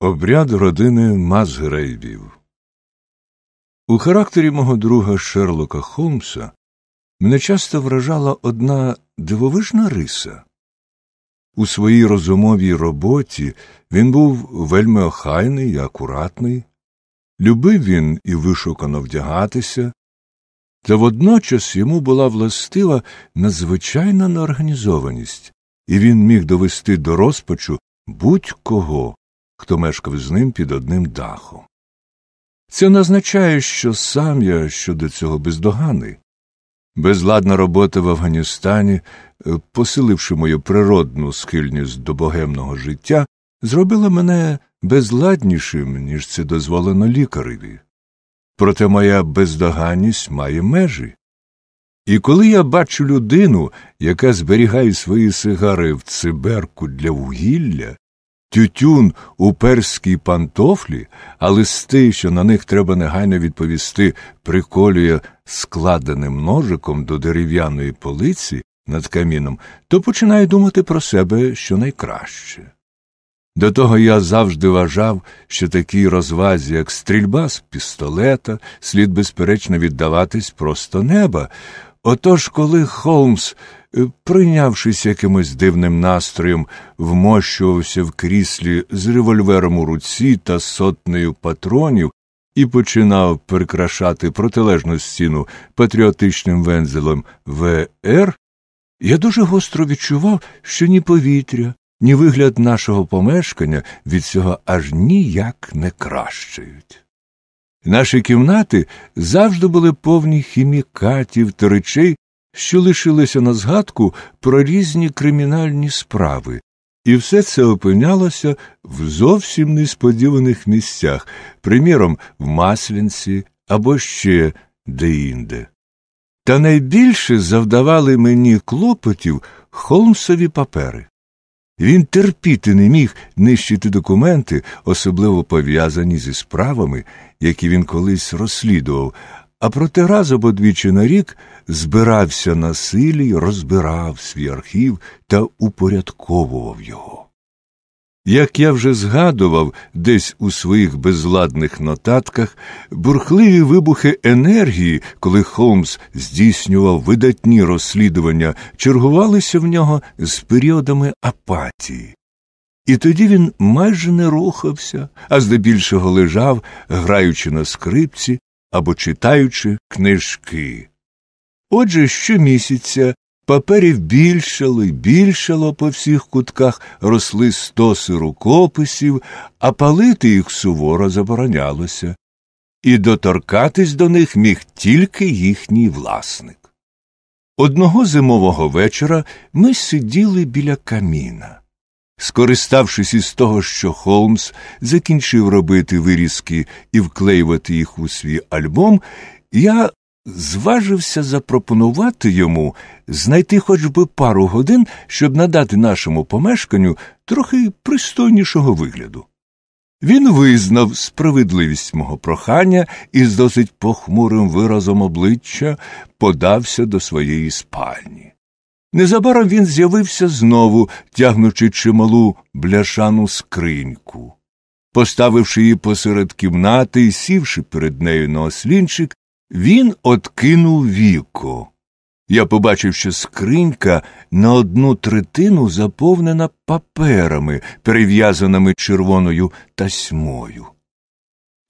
Обряд родини Мазгрейбів У характері мого друга Шерлока Холмса мене часто вражала одна дивовижна риса. У своїй розумовій роботі він був вельми охайний і акуратний, любив він і вишукано вдягатися, та водночас йому була властива надзвичайна неорганізованість, і він міг довести до розпачу будь кого хто мешкав з ним під одним дахом. Це не означає, що сам я щодо цього бездоганий. Безладна робота в Афганістані, е, посиливши мою природну схильність до богемного життя, зробила мене безладнішим, ніж це дозволено лікареві. Проте моя бездоганність має межі. І коли я бачу людину, яка зберігає свої сигари в циберку для вугілля, Тютюн у перській пантофлі, а листи, що на них треба негайно відповісти, приколює складеним ножиком до дерев'яної полиці над каміном, то починає думати про себе щонайкраще. До того я завжди вважав, що такі розвазі, як стрільба з пістолета, слід безперечно віддаватись просто неба, Отож, коли Холмс, е, прийнявшись якимось дивним настроєм, вмощувався в кріслі з револьвером у руці та сотнею патронів і починав прикрашати протилежну стіну патріотичним вензелем ВР, я дуже гостро відчував, що ні повітря, ні вигляд нашого помешкання від цього аж ніяк не кращають. Наші кімнати завжди були повні хімікатів та речей, що лишилися на згадку про різні кримінальні справи, і все це опинялося в зовсім несподіваних місцях, приміром, в Маслінці або ще деінде. Та найбільше завдавали мені клопотів холмсові папери. Він терпіти не міг нищити документи, особливо пов'язані зі справами, які він колись розслідував, а проте раз або двічі на рік збирався на силі, розбирав свій архів та упорядковував його. Як я вже згадував десь у своїх безладних нотатках, бурхливі вибухи енергії, коли Холмс здійснював видатні розслідування, чергувалися в нього з періодами апатії. І тоді він майже не рухався, а здебільшого лежав, граючи на скрипці або читаючи книжки. Отже, щомісяця Паперів більшало й більшало по всіх кутках, росли стоси рукописів, а палити їх суворо заборонялося, і доторкатись до них міг тільки їхній власник. Одного зимового вечора ми сиділи біля каміна. Скориставшись із того, що Холмс закінчив робити вирізки і вклеювати їх у свій альбом, я зважився запропонувати йому знайти хоч би пару годин, щоб надати нашому помешканню трохи пристойнішого вигляду. Він визнав справедливість мого прохання і з досить похмурим виразом обличчя подався до своєї спальні. Незабаром він з'явився знову, тягнучи чималу бляшану скриньку. Поставивши її посеред кімнати і сівши перед нею на ослінчик, він откинув віко. Я побачив, що скринька на одну третину заповнена паперами, перев'язаними червоною тасьмою.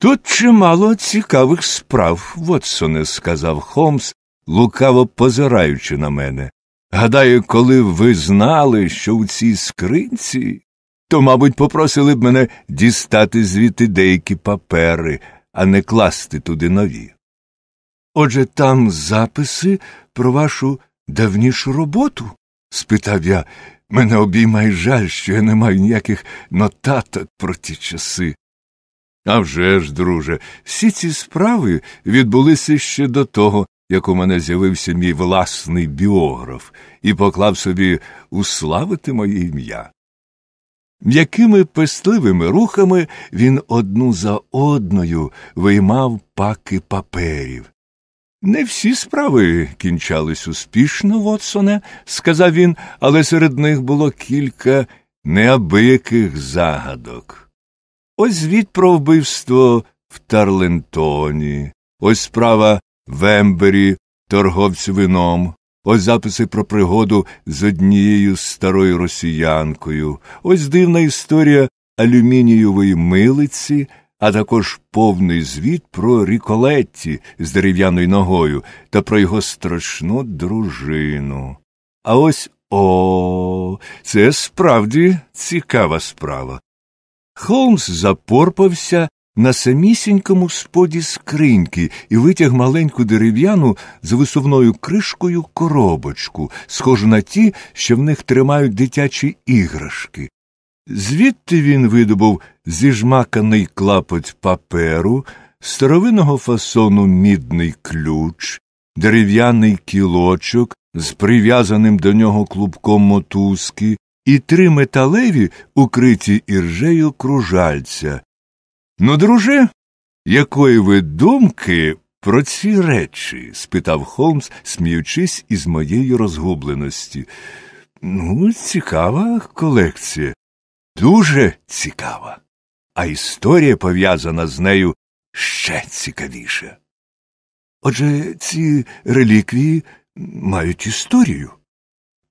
Тут чимало цікавих справ, Вотсоне, сказав Холмс, лукаво позираючи на мене. Гадаю, коли б ви знали, що в цій скринці, то, мабуть, попросили б мене дістати звідти деякі папери, а не класти туди нові. Отже, там записи про вашу давнішу роботу? спитав я. Мене обіймає жаль, що я не маю ніяких нотаток про ті часи. «А вже ж, друже, всі ці справи відбулися ще до того, як у мене з'явився мій власний біограф і поклав собі уславити моє ім'я. М'якими пестливими рухами він одну за одною виймав паки паперів. Не всі справи кінчались успішно, Вотсоне, сказав він, але серед них було кілька неабияких загадок. Ось звіт про вбивство в Тарлентоні, ось справа в Ембері, торговцю вином, ось записи про пригоду з однією старою росіянкою, ось дивна історія алюмінієвої милиці а також повний звіт про ріколетті з дерев'яною ногою та про його страшну дружину. А ось о, це справді цікава справа. Холмс запорпався на самісінькому споді скриньки і витяг маленьку дерев'яну з висувною кришкою коробочку, схожу на ті, що в них тримають дитячі іграшки. Звідти він видобув зіжмаканий клапоть паперу, старовинного фасону мідний ключ, дерев'яний кілочок з прив'язаним до нього клубком мотузки, і три металеві, укриті іржею кружальця. Ну, друже, якої ви думки про ці речі? спитав Холмс, сміючись із моєї розгубленості. Ну, цікава колекція. Дуже цікава а історія пов'язана з нею ще цікавіше. Отже, ці реліквії мають історію.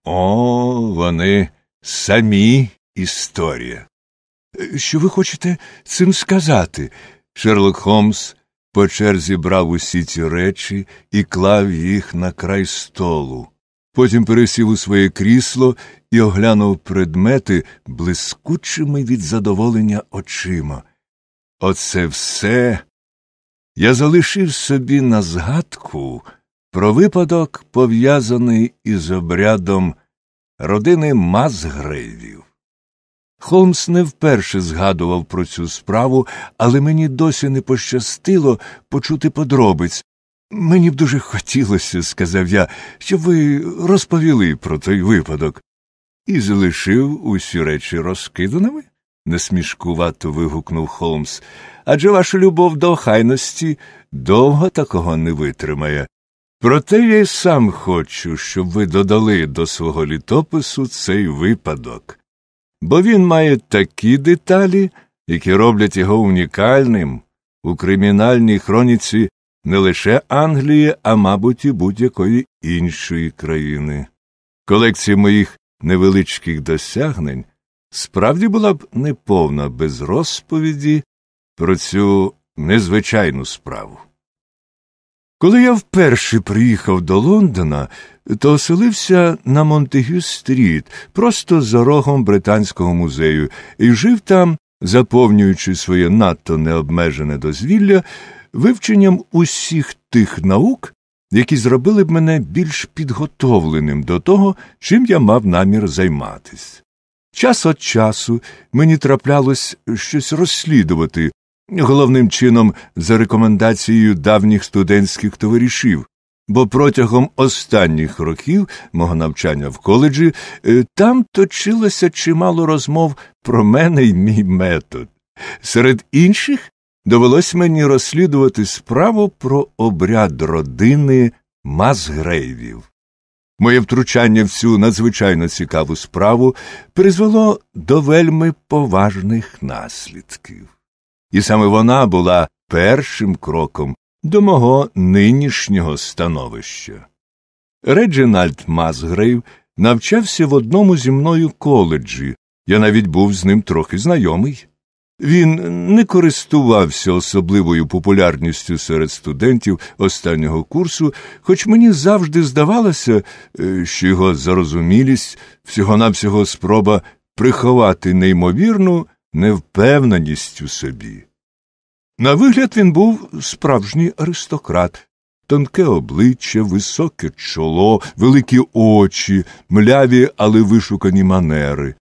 О, вони самі історія. Що ви хочете цим сказати? Шерлок Холмс по черзі брав усі ці речі і клав їх на край столу. Потім пересів у своє крісло і оглянув предмети блискучими від задоволення очима. Оце все я залишив собі на згадку про випадок, пов'язаний із обрядом родини Мазгрейвів. Холмс не вперше згадував про цю справу, але мені досі не пощастило почути подробиць, Мені б дуже хотілося, сказав я, щоб ви розповіли про той випадок. І залишив усі речі розкиданими? насмішкувато вигукнув Холмс. Адже ваша любов до охайності довго такого не витримає. Проте я й сам хочу, щоб ви додали до свого літопису цей випадок, бо він має такі деталі, які роблять його унікальним у кримінальній хроніці не лише Англії, а, мабуть, і будь-якої іншої країни. Колекція моїх невеличких досягнень справді була б неповна без розповіді про цю незвичайну справу. Коли я вперше приїхав до Лондона, то оселився на Монтегю стріт, просто за рогом Британського музею, і жив там, заповнюючи своє надто необмежене дозвілля вивченням усіх тих наук, які зробили б мене більш підготовленим до того, чим я мав намір займатись. Час від часу мені траплялось щось розслідувати, головним чином за рекомендацією давніх студентських товаришів. Бо протягом останніх років мого навчання в коледжі е, там точилося чимало розмов про мене і мій метод. Серед інших довелось мені розслідувати справу про обряд родини Мазгрейвів. Моє втручання в цю надзвичайно цікаву справу призвело до вельми поважних наслідків. І саме вона була першим кроком до мого нинішнього становища. Реджинальд Мазгрейв навчався в одному зі мною коледжі, я навіть був з ним трохи знайомий. Він не користувався особливою популярністю серед студентів останнього курсу, хоч мені завжди здавалося, е, що його зарозумілість всього навсього спроба приховати неймовірну невпевненість у собі. На вигляд він був справжній аристократ. Тонке обличчя, високе чоло, великі очі, мляві, але вишукані манери.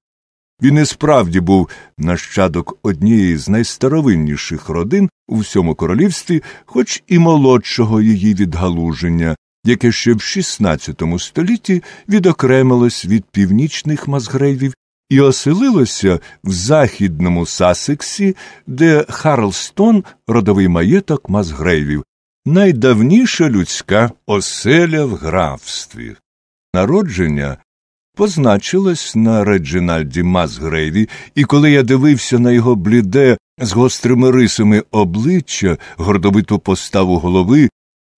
Він і справді був нащадок однієї з найстаровинніших родин у всьому королівстві, хоч і молодшого її відгалуження, яке ще в XVI столітті відокремилось від північних мазгрейвів і оселилося в західному Сасексі, де Харлстон родовий маєток мазгрейвів, найдавніша людська оселя в графстві. Народження позначилась на Реджинальді Мазгрейві, і коли я дивився на його бліде, з гострими рисами обличчя, гордовиту поставу голови,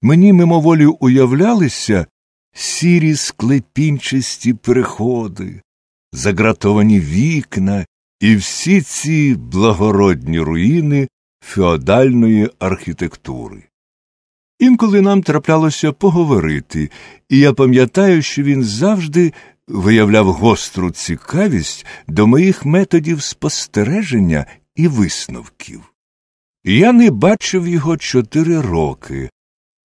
мені мимоволі уявлялися сірі склепінчасті переходи, загратовані вікна і всі ці благородні руїни феодальної архітектури. Інколи нам траплялося поговорити, і я пам'ятаю, що він завжди виявляв гостру цікавість до моїх методів спостереження і висновків. Я не бачив його чотири роки,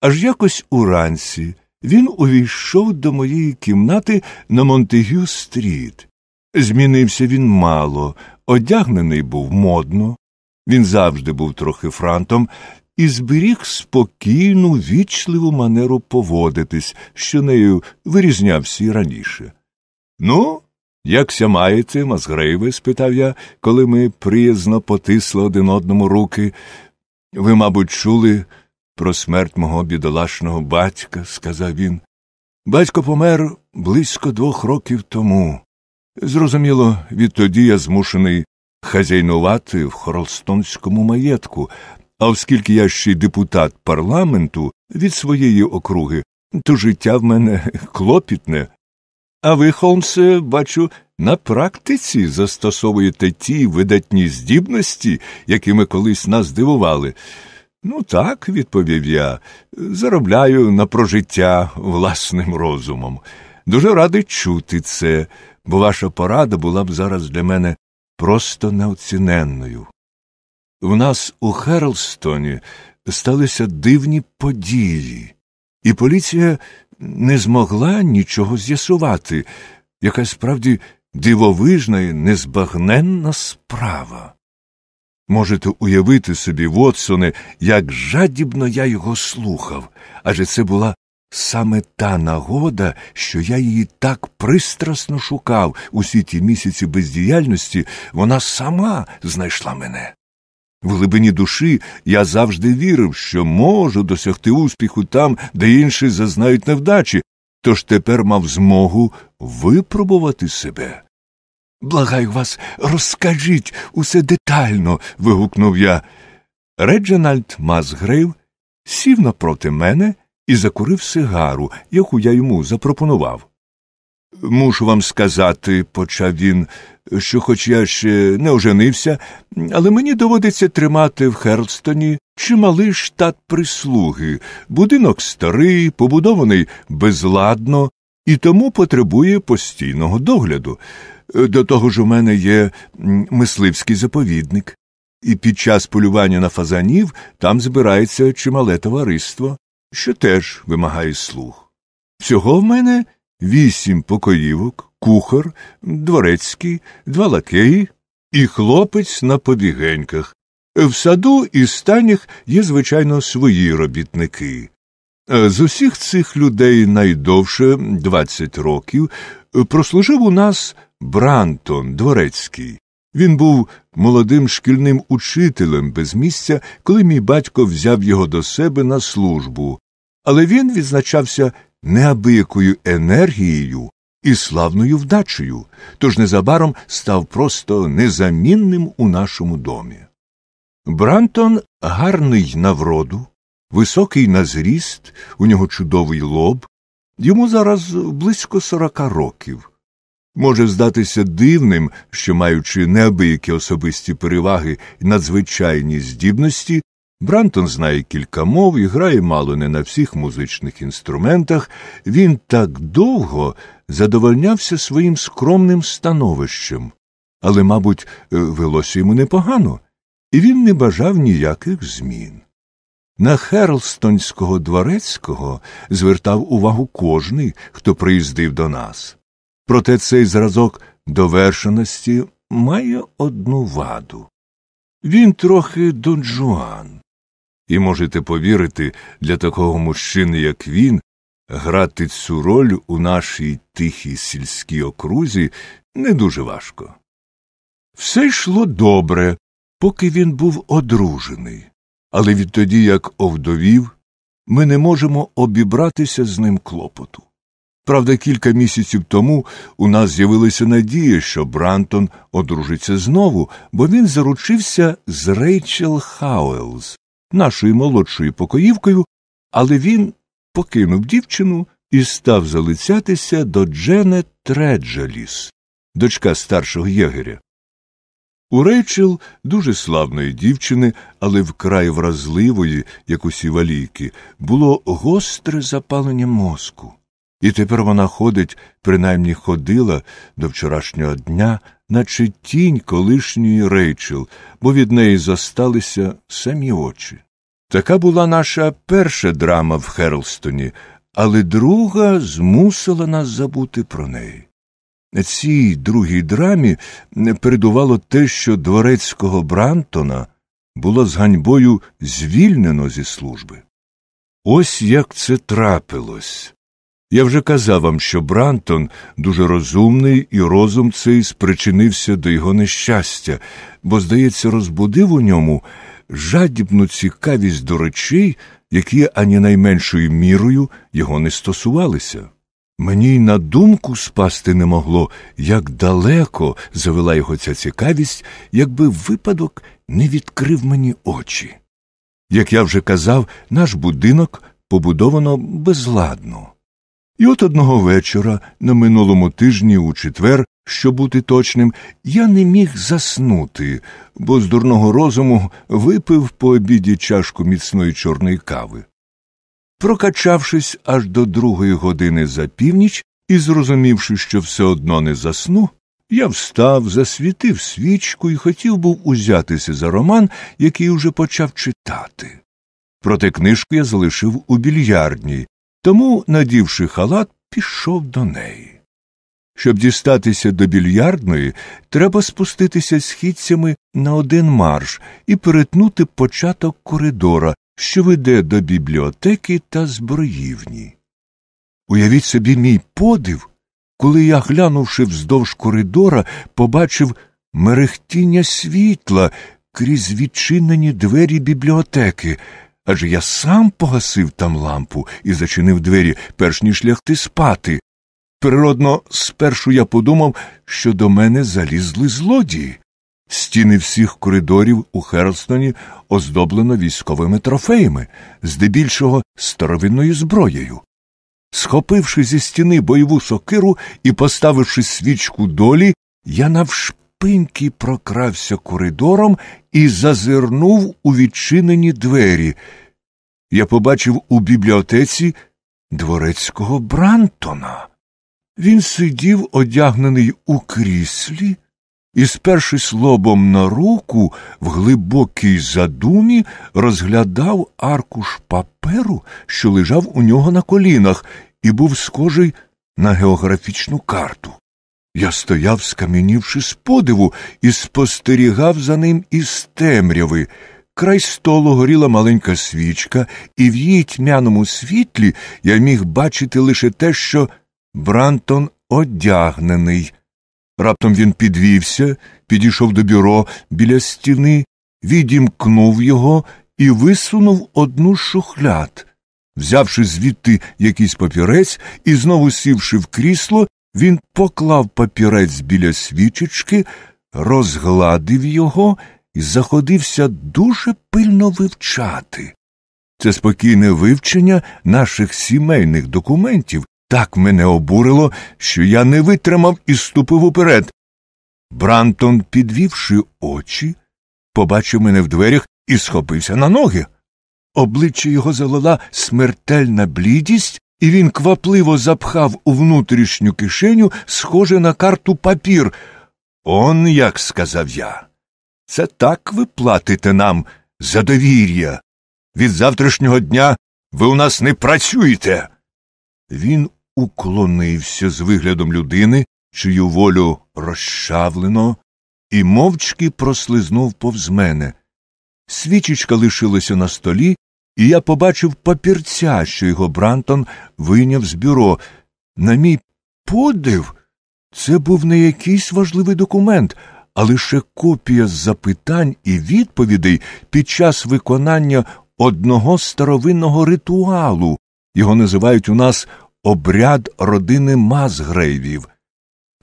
аж якось уранці він увійшов до моєї кімнати на Монтегю стріт. Змінився він мало, одягнений був модно, він завжди був трохи франтом, і зберіг спокійну, вічливу манеру поводитись, що нею вирізнявся і раніше. Ну, якся маєте, Мазгрейве? спитав я, коли ми приязно потисли один одному руки. Ви, мабуть, чули про смерть мого бідолашного батька, сказав він. Батько помер близько двох років тому. Зрозуміло, відтоді я змушений хазяйнувати в Хорлстонському маєтку, а оскільки я ще й депутат парламенту від своєї округи, то життя в мене клопітне. А ви, Холмсе, бачу, на практиці застосовуєте ті видатні здібності, якими колись нас дивували. Ну так, відповів я, заробляю на прожиття власним розумом. Дуже радий чути це, бо ваша порада була б зараз для мене просто неоціненною. В нас у Херлстоні сталися дивні події, і поліція не змогла нічого з'ясувати, якась справді дивовижна і незбагненна справа. Можете уявити собі, Вотсоне, як жадібно я його слухав, адже це була саме та нагода, що я її так пристрасно шукав усі ті місяці бездіяльності, вона сама знайшла мене. В глибині душі я завжди вірив, що можу досягти успіху там, де інші зазнають невдачі, тож тепер мав змогу випробувати себе. Благаю вас, розкажіть усе детально. вигукнув я. Реджинальд Мазгрейв сів напроти мене і закурив сигару, яку я йому запропонував. Мушу вам сказати, почав він, що, хоч я ще не оженився, але мені доводиться тримати в Херлстоні чималий штат прислуги, будинок старий, побудований безладно і тому потребує постійного догляду. До того ж у мене є мисливський заповідник, і під час полювання на фазанів там збирається чимале товариство, що теж вимагає слуг. Всього в мене вісім покоївок, кухар, дворецький, два лакеї і хлопець на побігеньках. В саду і станях є, звичайно, свої робітники. Е, з усіх цих людей найдовше 20 років прослужив у нас Брантон Дворецький. Він був молодим шкільним учителем без місця, коли мій батько взяв його до себе на службу, але він відзначався неабиякою енергією і славною вдачею, тож незабаром став просто незамінним у нашому домі. Брантон гарний на вроду, високий на зріст, у нього чудовий лоб, йому зараз близько сорока років. Може здатися дивним, що, маючи неабиякі особисті переваги і надзвичайні здібності, Брантон знає кілька мов і грає мало не на всіх музичних інструментах. Він так довго задовольнявся своїм скромним становищем, але, мабуть, е, велося йому непогано, і він не бажав ніяких змін. На Херлстонського дворецького звертав увагу кожний, хто приїздив до нас. Проте цей зразок довершеності має одну ваду він трохи дон Жуан. І можете повірити, для такого мужчини, як він, грати цю роль у нашій тихій сільській окрузі не дуже важко. Все йшло добре, поки він був одружений, але відтоді, як овдовів, ми не можемо обібратися з ним клопоту. Правда, кілька місяців тому у нас з'явилася надія, що Брантон одружиться знову, бо він заручився з Рейчел Хауелс, нашою молодшою покоївкою, але він покинув дівчину і став залицятися до Джене Треджаліс, дочка старшого єгеря. У Рейчел дуже славної дівчини, але вкрай вразливої, як усі валійки, було гостре запалення мозку. І тепер вона ходить, принаймні ходила до вчорашнього дня, наче тінь колишньої Рейчел, бо від неї зосталися самі очі. Така була наша перша драма в Херлстоні, але друга змусила нас забути про неї. Цій другій драмі передувало те, що дворецького Брантона було з ганьбою звільнено зі служби. Ось як це трапилось. Я вже казав вам, що Брантон дуже розумний, і розум цей спричинився до його нещастя, бо, здається, розбудив у ньому жадібну цікавість до речей, які ані найменшою мірою його не стосувалися. Мені й на думку спасти не могло, як далеко завела його ця цікавість, якби випадок не відкрив мені очі. Як я вже казав, наш будинок побудовано безладно. І от одного вечора на минулому тижні, у четвер, щоб бути точним, я не міг заснути, бо з дурного розуму випив по обіді чашку міцної чорної кави. Прокачавшись аж до другої години за північ і зрозумівши, що все одно не засну, я встав, засвітив свічку і хотів був узятися за роман, який уже почав читати. Проте книжку я залишив у більярдній, тому, надівши халат, пішов до неї. Щоб дістатися до більярдної, треба спуститися східцями на один марш і перетнути початок коридора, що веде до бібліотеки та зброївні. Уявіть собі мій подив, коли я, глянувши вздовж коридора, побачив мерехтіння світла крізь відчинені двері бібліотеки. Адже я сам погасив там лампу і зачинив двері, перш ніж лягти спати. Природно, спершу я подумав, що до мене залізли злодії. Стіни всіх коридорів у Херлстоні оздоблено військовими трофеями, здебільшого старовинною зброєю. Схопивши зі стіни бойову сокиру і поставивши свічку долі, я навшпинь залюбки прокрався коридором і зазирнув у відчинені двері. Я побачив у бібліотеці дворецького Брантона. Він сидів, одягнений у кріслі, і, спершись лобом на руку, в глибокій задумі розглядав аркуш паперу, що лежав у нього на колінах, і був схожий на географічну карту. Я стояв, скам'янівши з подиву, і спостерігав за ним із темряви. Край столу горіла маленька свічка, і в її тьмяному світлі я міг бачити лише те, що Брантон одягнений. Раптом він підвівся, підійшов до бюро біля стіни, відімкнув його і висунув одну шухляд. Взявши звідти якийсь папірець і знову сівши в крісло, він поклав папірець біля свічечки, розгладив його і заходився дуже пильно вивчати. Це спокійне вивчення наших сімейних документів так мене обурило, що я не витримав і ступив уперед. Брантон, підвівши очі, побачив мене в дверях і схопився на ноги. Обличчя його залила смертельна блідість, і він квапливо запхав у внутрішню кишеню, схоже на карту папір. Он як сказав я. Це так ви платите нам за довір'я. Від завтрашнього дня ви у нас не працюєте. Він уклонився з виглядом людини, чию волю розчавлено, і мовчки прослизнув повз мене. Свічечка лишилася на столі, і я побачив папірця, що його Брантон вийняв з бюро. На мій подив, це був не якийсь важливий документ, а лише копія запитань і відповідей під час виконання одного старовинного ритуалу. Його називають у нас обряд родини Мазгрейвів.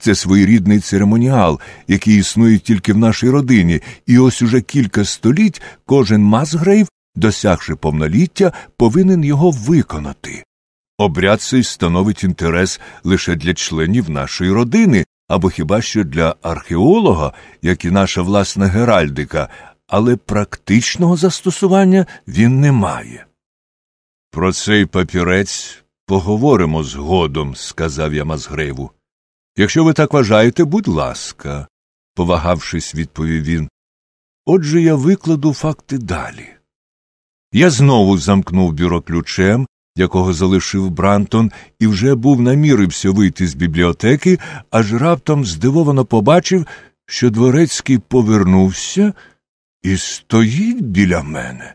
Це своєрідний церемоніал, який існує тільки в нашій родині, і ось уже кілька століть кожен Мазгрейв досягши повноліття, повинен його виконати. Обряд цей становить інтерес лише для членів нашої родини або хіба що для археолога, як і наша власна геральдика, але практичного застосування він не має. Про цей папірець поговоримо згодом, сказав я Мазгреву. Якщо ви так вважаєте, будь ласка, повагавшись, відповів він. Отже я викладу факти далі. Я знову замкнув бюро ключем, якого залишив Брантон, і вже був намірився вийти з бібліотеки, аж раптом здивовано побачив, що дворецький повернувся і стоїть біля мене.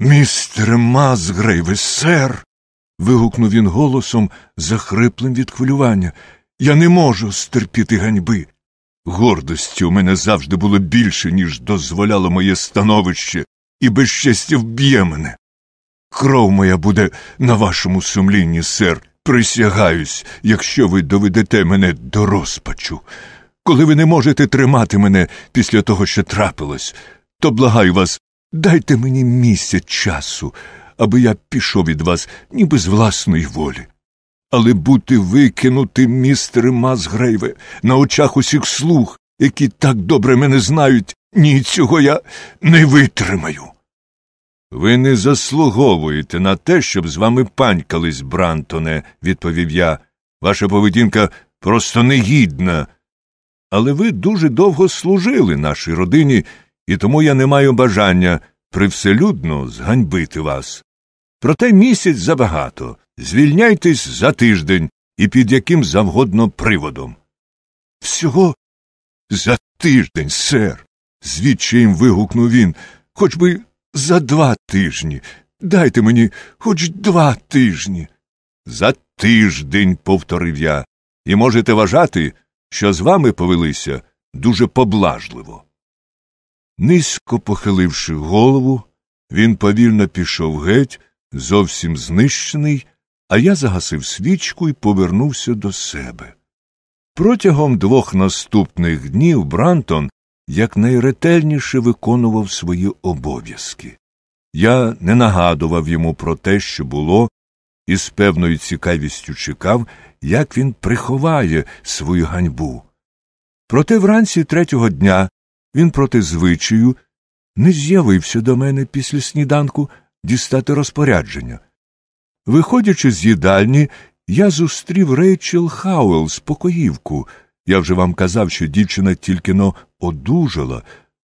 Містер Мазгрейве, сер. вигукнув він голосом, захриплим від хвилювання. Я не можу стерпіти ганьби. Гордості у мене завжди було більше, ніж дозволяло моє становище і безчестя вб'є мене. Кров моя буде на вашому сумлінні, сер, присягаюсь, якщо ви доведете мене до розпачу. Коли ви не можете тримати мене після того, що трапилось, то благаю вас, дайте мені місяць часу, аби я пішов від вас ніби з власної волі. Але бути викинутим, містере Мазгрейве, на очах усіх слуг, які так добре мене знають, ні, цього я не витримаю. Ви не заслуговуєте на те, щоб з вами панькались, Брантоне, відповів я. Ваша поведінка просто негідна. Але ви дуже довго служили нашій родині, і тому я не маю бажання привселюдно зганьбити вас. Проте місяць забагато. Звільняйтесь за тиждень і під яким завгодно приводом. Всього за тиждень, сер. Звідчи їм вигукнув він, хоч би за два тижні. Дайте мені хоч два тижні. За тиждень, повторив я, і можете вважати, що з вами повелися дуже поблажливо. Низько похиливши голову, він повільно пішов геть, зовсім знищений, а я загасив свічку і повернувся до себе. Протягом двох наступних днів Брантон якнайретельніше виконував свої обов'язки. Я не нагадував йому про те, що було, і з певною цікавістю чекав, як він приховає свою ганьбу. Проте вранці третього дня він проти звичаю не з'явився до мене після сніданку дістати розпорядження. Виходячи з їдальні, я зустрів Рейчел Хауел, покоївку. Я вже вам казав, що дівчина тільки но одужала,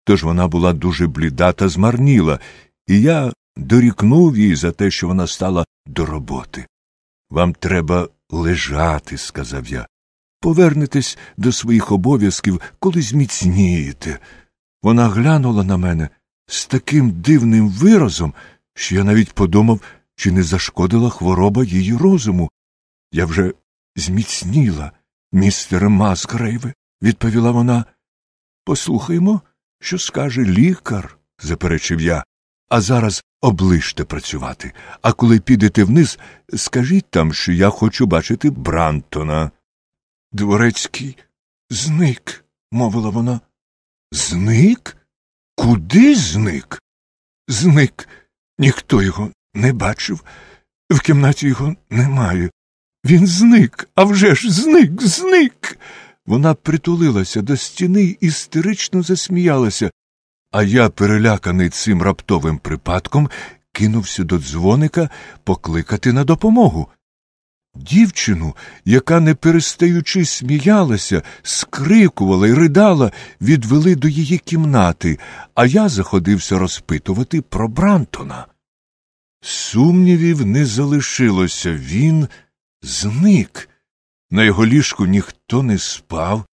тож вона була дуже бліда та змарніла, і я дорікнув їй за те, що вона стала до роботи. Вам треба лежати, сказав я. Повернетесь до своїх обов'язків, коли зміцнієте. Вона глянула на мене з таким дивним виразом, що я навіть подумав, чи не зашкодила хвороба її розуму. Я вже зміцніла містере Масгрейве, відповіла вона. Послухаймо, що скаже лікар, заперечив я, а зараз оближте працювати, а коли підете вниз, скажіть там, що я хочу бачити Брантона. Дворецький зник, мовила вона. Зник? Куди зник? Зник. Ніхто його не бачив, в кімнаті його немає. Він зник, а вже ж зник, зник. Вона притулилася до стіни і істерично засміялася, а я, переляканий цим раптовим припадком, кинувся до дзвоника покликати на допомогу. Дівчину, яка, не перестаючи сміялася, скрикувала і ридала, відвели до її кімнати, а я заходився розпитувати про Брантона. Сумнівів не залишилося він зник. На його ліжку ніхто не спав,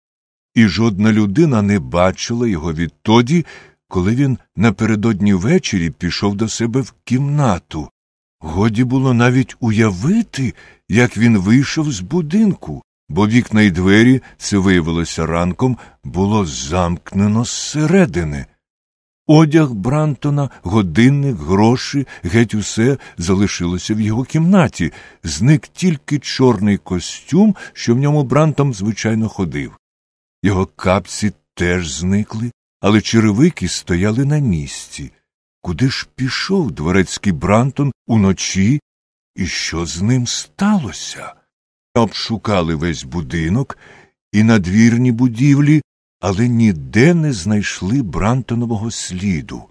і жодна людина не бачила його відтоді, коли він напередодні ввечері пішов до себе в кімнату. Годі було навіть уявити, як він вийшов з будинку, бо вікна й двері, це виявилося ранком, було замкнено зсередини. Одяг Брантона, годинник, гроші, геть усе залишилося в його кімнаті, зник тільки чорний костюм, що в ньому брантом, звичайно, ходив. Його капці теж зникли, але черевики стояли на місці. Куди ж пішов дворецький Брантон уночі? І що з ним сталося? Обшукали весь будинок і надвірні будівлі, але ніде не знайшли Брантонового сліду.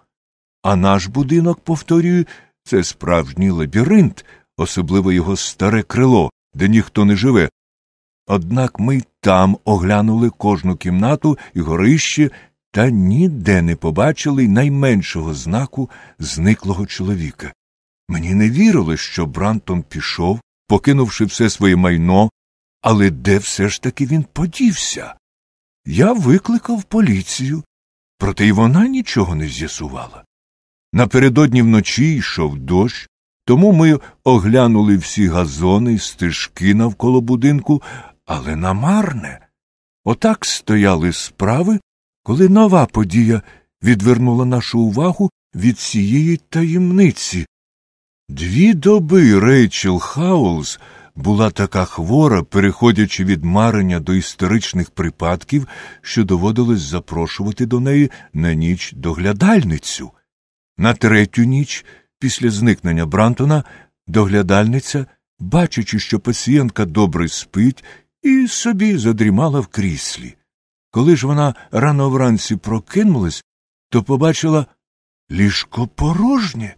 А наш будинок, повторюю, це справжній лабіринт, особливо його старе крило, де ніхто не живе. Однак ми й там оглянули кожну кімнату і горище та ніде не побачили найменшого знаку зниклого чоловіка. Мені не вірили, що Брантон пішов, покинувши все своє майно, але де все ж таки він подівся? Я викликав поліцію, проте й вона нічого не з'ясувала. Напередодні вночі йшов дощ, тому ми оглянули всі газони й стежки навколо будинку, але намарне. Отак стояли справи, коли нова подія відвернула нашу увагу від цієї таємниці. Дві доби Рейчел Хаулс була така хвора, переходячи від марення до історичних припадків, що доводилось запрошувати до неї на ніч доглядальницю. На третю ніч, після зникнення Брантона, доглядальниця, бачачи, що пацієнтка добре спить, і собі задрімала в кріслі. Коли ж вона рано вранці прокинулась, то побачила ліжко порожнє,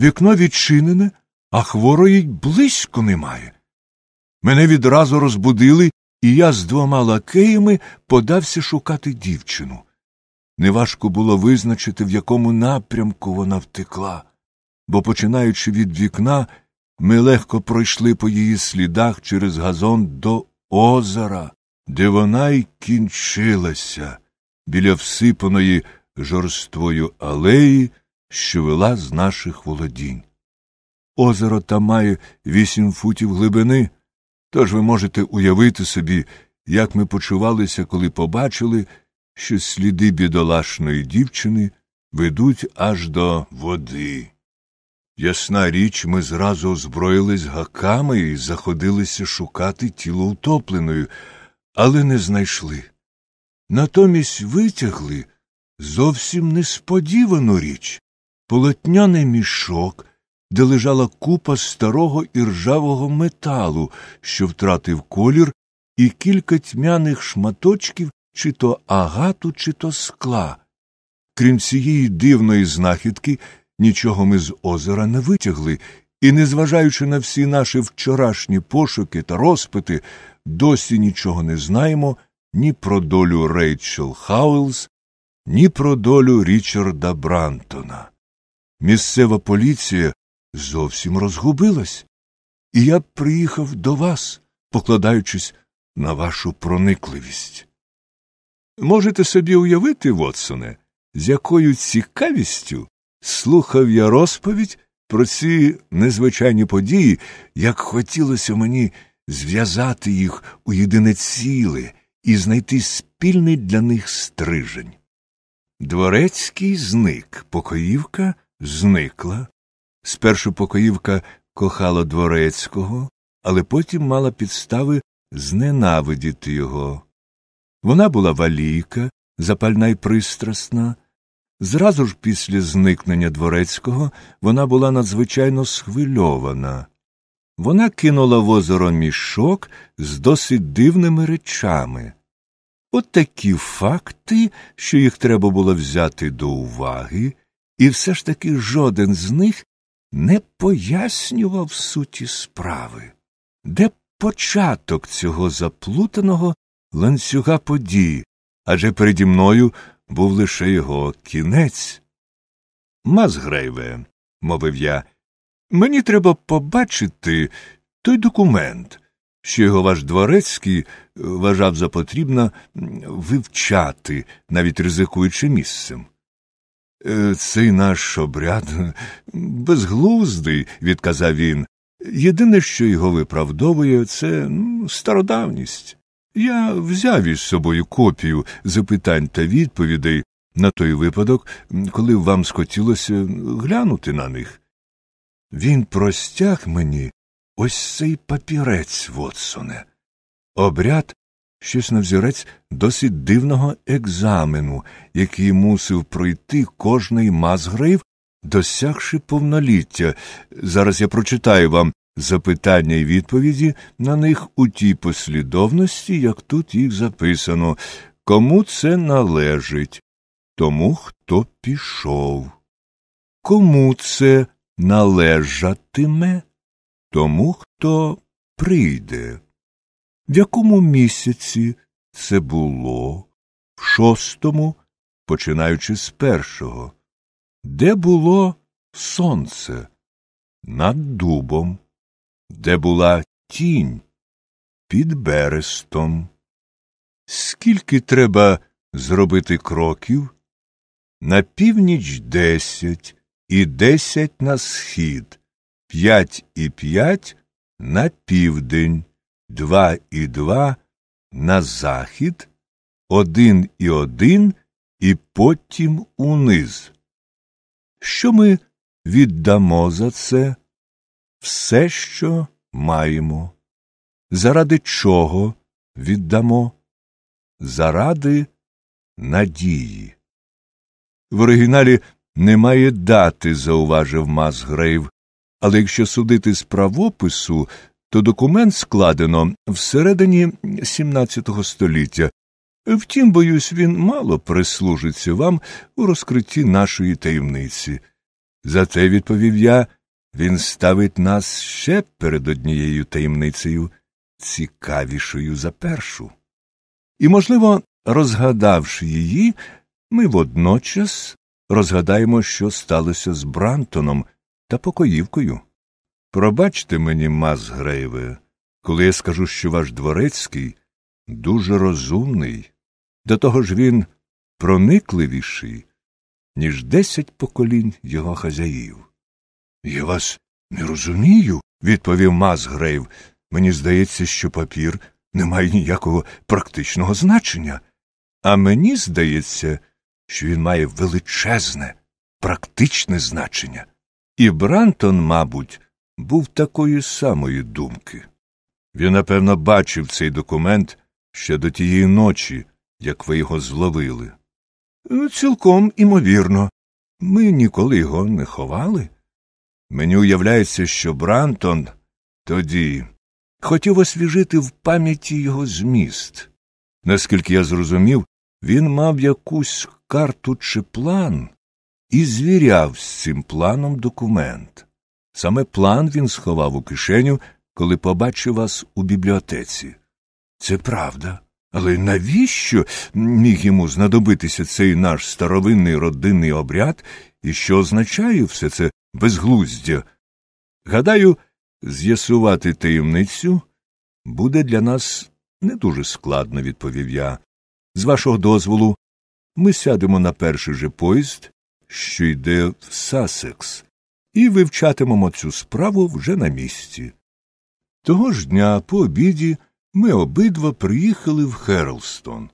вікно відчинене, а хворої близько немає. Мене відразу розбудили, і я з двома лакеями подався шукати дівчину. Неважко було визначити, в якому напрямку вона втекла, бо, починаючи від вікна, ми легко пройшли по її слідах через газон до озера, де вона й кінчилася біля всипаної жорствою алеї, що вела з наших володінь. Озеро там має вісім футів глибини, Тож ви можете уявити собі, як ми почувалися, коли побачили, що сліди бідолашної дівчини ведуть аж до води. Ясна річ, ми зразу озброїлись гаками і заходилися шукати тіло утопленою, але не знайшли. Натомість витягли зовсім несподівану річ полотняний мішок, де лежала купа старого іржавого металу, що втратив колір, і кілька тьмяних шматочків чи то агату, чи то скла. Крім цієї дивної знахідки, нічого ми з озера не витягли, і, незважаючи на всі наші вчорашні пошуки та розпити, досі нічого не знаємо ні про долю Рейчел Хауелс, ні про долю Річарда Брантона. Місцева поліція зовсім розгубилась, і я приїхав до вас, покладаючись на вашу проникливість. Можете собі уявити, Вотсоне, з якою цікавістю слухав я розповідь про ці незвичайні події, як хотілося мені зв'язати їх у єдине ціле і знайти спільний для них стрижень. Дворецький зник, покоївка зникла, Спершу покоївка кохала дворецького, але потім мала підстави зненавидіти його. Вона була валійка, запальна й пристрасна. Зразу ж після зникнення дворецького вона була надзвичайно схвильована. Вона кинула в озеро мішок з досить дивними речами. От такі факти, що їх треба було взяти до уваги, і все ж таки жоден з них не пояснював суті справи, де початок цього заплутаного ланцюга подій, адже переді мною був лише його кінець. Мазгрейве, мовив я, мені треба побачити той документ, що його ваш дворецький е, вважав за потрібно вивчати, навіть ризикуючи місцем. Е, цей наш обряд безглуздий, відказав він. Єдине, що його виправдовує, це ну, стародавність. Я взяв із собою копію запитань та відповідей на той випадок, коли вам схотілося глянути на них. Він простяг мені ось цей папірець, Вотсоне. Обряд щось на взірець досить дивного екзамену, який мусив пройти кожний мазгрейв, досягши повноліття. Зараз я прочитаю вам запитання і відповіді на них у тій послідовності, як тут їх записано. Кому це належить? Тому, хто пішов. Кому це належатиме? Тому, хто прийде. В якому місяці це було? В шостому, починаючи з першого. Де було сонце? Над дубом, де була тінь? Під берестом. Скільки треба зробити кроків? На північ десять і десять на схід, п'ять і п'ять на південь. Два і два на захід, один і один, і потім униз. Що ми віддамо за це все, що маємо? Заради чого віддамо? Заради надії. В оригіналі немає дати, зауважив Масгрейв, але якщо судити з правопису, то документ складено всередині XVII століття. Втім, боюсь, він мало прислужиться вам у розкритті нашої таємниці. Зате, відповів я, він ставить нас ще перед однією таємницею, цікавішою за першу. І, можливо, розгадавши її, ми водночас розгадаємо, що сталося з Брантоном та покоївкою. Пробачте мені, Мазгрейве, коли я скажу, що ваш дворецький дуже розумний, до того ж він проникливіший, ніж десять поколінь його хазяїв. Я вас не розумію, відповів Мазгрейв. Мені здається, що папір не має ніякого практичного значення, а мені здається, що він має величезне, практичне значення. І Брантон, мабуть, був такої самої думки. Він, напевно, бачив цей документ ще до тієї ночі, як ви його зловили. Ну, цілком імовірно. Ми ніколи його не ховали. Мені уявляється, що Брантон тоді хотів освіжити в пам'яті його зміст. Наскільки я зрозумів, він мав якусь карту чи план і звіряв з цим планом документ. Саме план він сховав у кишеню, коли побачив вас у бібліотеці. Це правда. Але навіщо міг йому знадобитися цей наш старовинний родинний обряд і що означає все це безглуздя? Гадаю, з'ясувати таємницю буде для нас не дуже складно, відповів я. З вашого дозволу, ми сядемо на перший же поїзд, що йде в Сасекс і вивчатимемо цю справу вже на місці. Того ж дня, по обіді, ми обидва приїхали в Херлстон.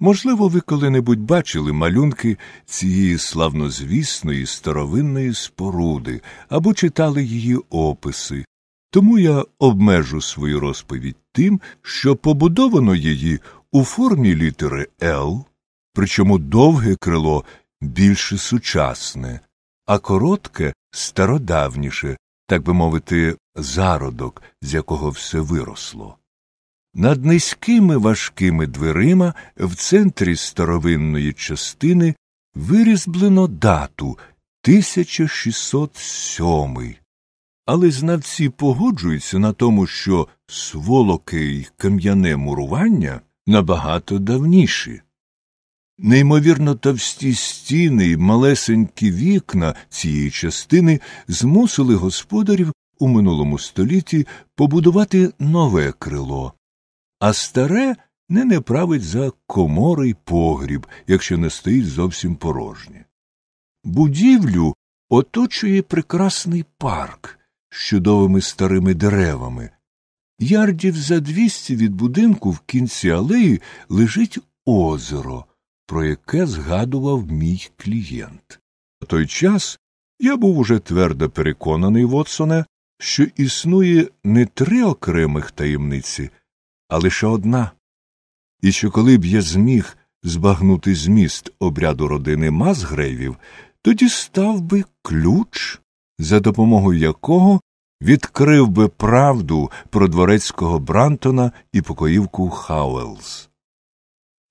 Можливо, ви коли-небудь бачили малюнки цієї славнозвісної старовинної споруди або читали її описи, тому я обмежу свою розповідь тим, що побудовано її у формі літери Л, причому довге крило більше сучасне, а коротке стародавніше, так би мовити, зародок, з якого все виросло. Над низькими важкими дверима в центрі старовинної частини вирізблено дату 1607. Але знавці погоджуються на тому, що сволоки й кам'яне мурування набагато давніші. Неймовірно товсті стіни й малесенькі вікна цієї частини змусили господарів у минулому столітті побудувати нове крило, а старе не неправить за коморий погріб, якщо не стоїть зовсім порожнє. Будівлю оточує прекрасний парк з чудовими старими деревами. Ярдів за двісті від будинку в кінці алеї лежить озеро про яке згадував мій клієнт. На той час я був уже твердо переконаний, Вотсоне, що існує не три окремих таємниці, а лише одна, і що коли б я зміг збагнути зміст обряду родини Мазгрейвів, тоді став би ключ, за допомогою якого відкрив би правду про дворецького Брантона і покоївку Хауелс.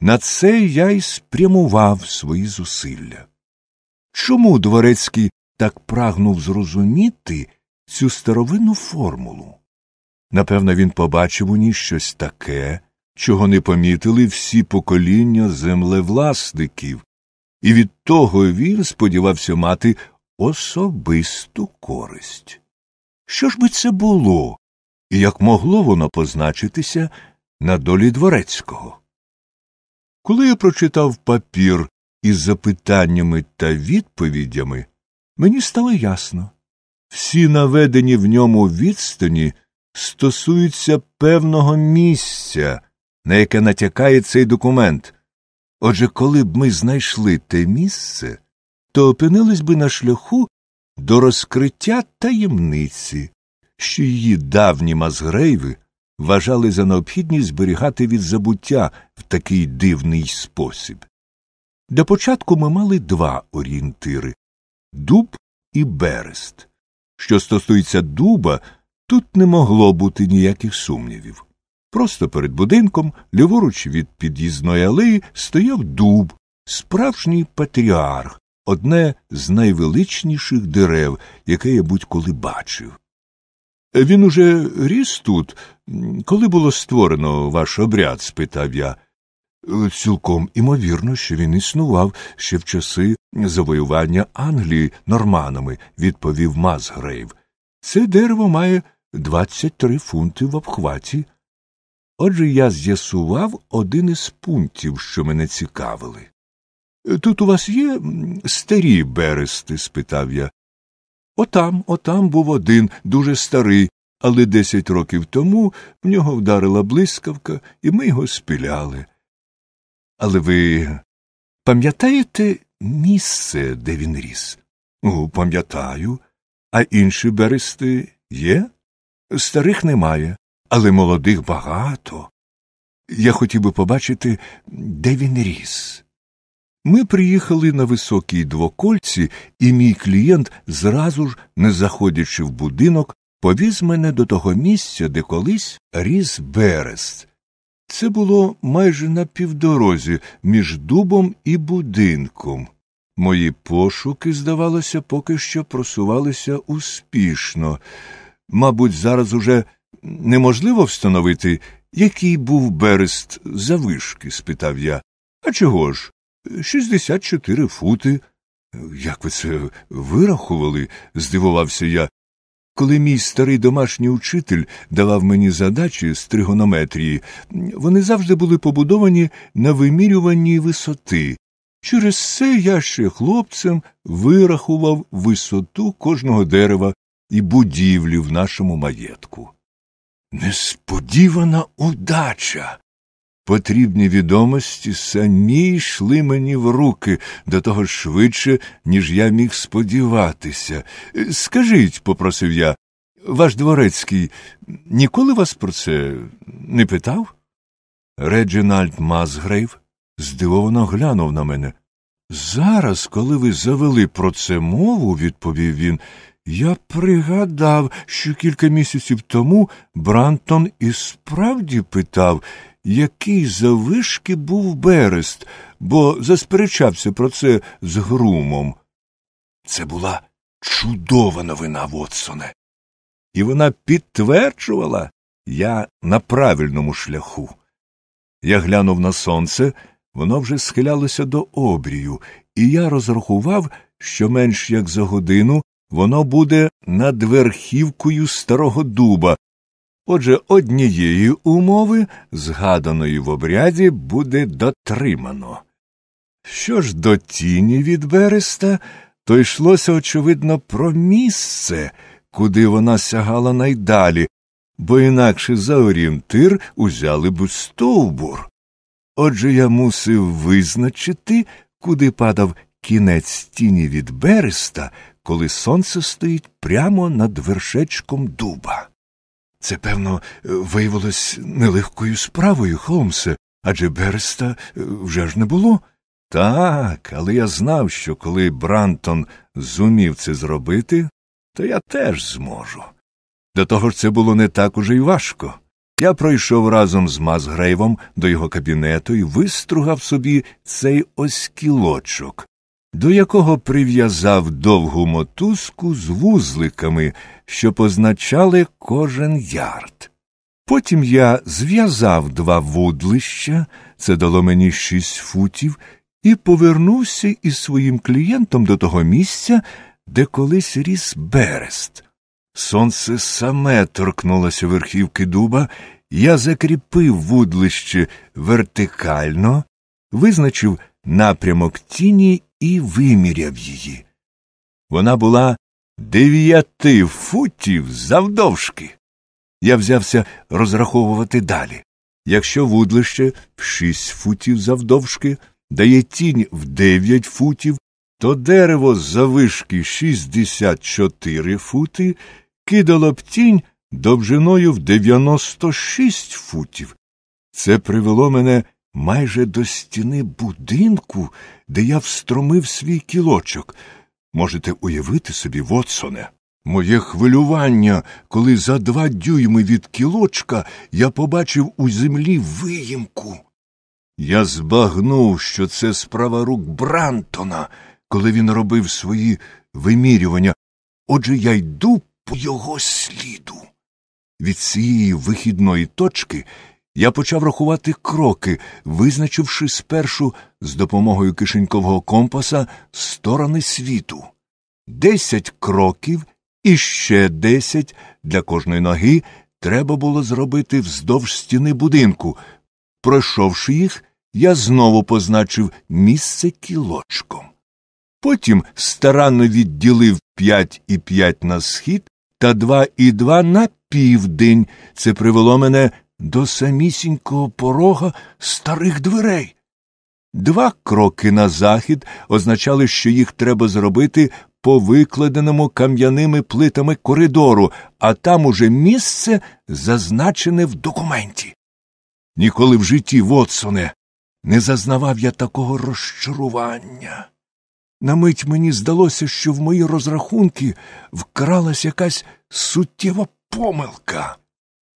На це я й спрямував свої зусилля. Чому дворецький так прагнув зрозуміти цю старовинну формулу? Напевно, він побачив у ній щось таке, чого не помітили всі покоління землевласників, і від того він сподівався мати особисту користь. Що ж би це було, і як могло воно позначитися на долі дворецького? Коли я прочитав папір із запитаннями та відповідями, мені стало ясно. Всі наведені в ньому відстані стосуються певного місця, на яке натякає цей документ. Отже, коли б ми знайшли те місце, то опинились би на шляху до розкриття таємниці, що її давні мазгрейви вважали за необхідність зберігати від забуття в такий дивний спосіб. До початку ми мали два орієнтири дуб і берест. Що стосується дуба, тут не могло бути ніяких сумнівів. Просто перед будинком, ліворуч від під'їзної алеї, стояв дуб, справжній патріарх, одне з найвеличніших дерев, яке я будь коли бачив. Він уже ріс тут. Коли було створено ваш обряд? спитав я. Цілком імовірно, що він існував ще в часи завоювання Англії норманами, відповів Мазгрейв. Це дерево має 23 фунти в обхваті. Отже, я з'ясував один із пунктів, що мене цікавили. Тут у вас є старі берести? спитав я. Отам, отам був один, дуже старий, але десять років тому в нього вдарила блискавка, і ми його спіляли. Але ви пам'ятаєте місце, де він ріс? «О, Пам'ятаю. А інші берести є? Старих немає, але молодих багато. Я хотів би побачити, де він ріс. Ми приїхали на високій двокольці, і мій клієнт, зразу ж, не заходячи в будинок, повіз мене до того місця, де колись ріс берест. Це було майже на півдорозі між дубом і будинком. Мої пошуки, здавалося, поки що просувалися успішно. Мабуть, зараз уже неможливо встановити, який був берест завишки? спитав я. А чого ж? Шістдесят чотири фути. Як ви це вирахували? здивувався я. Коли мій старий домашній учитель давав мені задачі з тригонометрії, вони завжди були побудовані на вимірюванні висоти. Через це я ще хлопцем вирахував висоту кожного дерева і будівлі в нашому маєтку. Несподівана удача. Потрібні відомості самі йшли мені в руки до того швидше, ніж я міг сподіватися. Скажіть, попросив я, ваш дворецький ніколи вас про це не питав? Реджинальд Мазгрейв здивовано глянув на мене. Зараз, коли ви завели про це мову, відповів він, я пригадав, що кілька місяців тому Брантон і справді питав, який завишки був берест, бо засперечався про це з грумом. Це була чудова новина, Вотсоне. І вона підтверджувала я на правильному шляху. Я глянув на сонце, воно вже схилялося до обрію, і я розрахував, що менш як за годину воно буде над верхівкою старого дуба, Отже, однієї умови, згаданої в обряді, буде дотримано. Що ж до тіні від береста, то йшлося, очевидно, про місце, куди вона сягала найдалі, бо інакше за орієнтир узяли б стовбур. Отже, я мусив визначити, куди падав кінець тіні від береста, коли сонце стоїть прямо над вершечком дуба. Це, певно, виявилось нелегкою справою, Холмсе, адже Береста е, вже ж не було. Так, але я знав, що коли Брантон зумів це зробити, то я теж зможу. До того ж це було не так уже й важко. Я пройшов разом з Мазгрейвом до його кабінету і вистругав собі цей оскілочок, до якого прив'язав довгу мотузку з вузликами, що позначали кожен ярд. Потім я зв'язав два вудлища, це дало мені шість футів, і повернувся із своїм клієнтом до того місця, де колись ріс берест. Сонце саме торкнулося верхівки дуба, я закріпив вудлище вертикально, визначив напрямок тіні і виміряв її. Вона була дев'яти футів завдовжки. Я взявся розраховувати далі. Якщо вудлище в шість футів завдовжки дає тінь в дев'ять футів, то дерево з завишки чотири фути кидало б тінь довжиною в дев'яносто шість футів. Це привело мене майже до стіни будинку, де я встромив свій кілочок. Можете уявити собі, Вотсоне, моє хвилювання, коли за два дюйми від кілочка я побачив у землі виїмку. Я збагнув, що це справа рук Брантона, коли він робив свої вимірювання. Отже, я йду по його сліду. Від цієї вихідної точки я почав рахувати кроки, визначивши спершу з допомогою кишенькового компаса сторони світу. Десять кроків і ще десять для кожної ноги треба було зробити вздовж стіни будинку. Пройшовши їх, я знову позначив місце кілочком. Потім старанно відділив п'ять і п'ять на схід та два і два на південь. Це привело мене до самісінького порога старих дверей. Два кроки на захід означали, що їх треба зробити по викладеному кам'яними плитами коридору, а там уже місце зазначене в документі. Ніколи в житті, Вотсоне, не зазнавав я такого розчарування. На мить мені здалося, що в мої розрахунки вкралась якась суттєва помилка.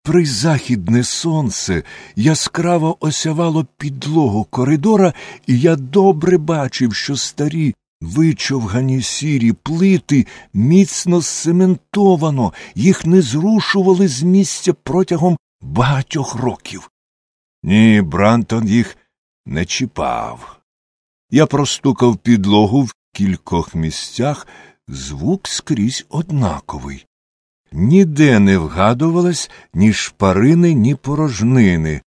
Призахідне сонце яскраво осявало підлогу коридора, і я добре бачив, що старі вичовгані сірі плити міцно сцементовано, їх не зрушували з місця протягом багатьох років. Ні, Брантон їх не чіпав. Я простукав підлогу в кількох місцях, звук скрізь однаковий ніде не вгадувалось ні шпарини, ні порожнини.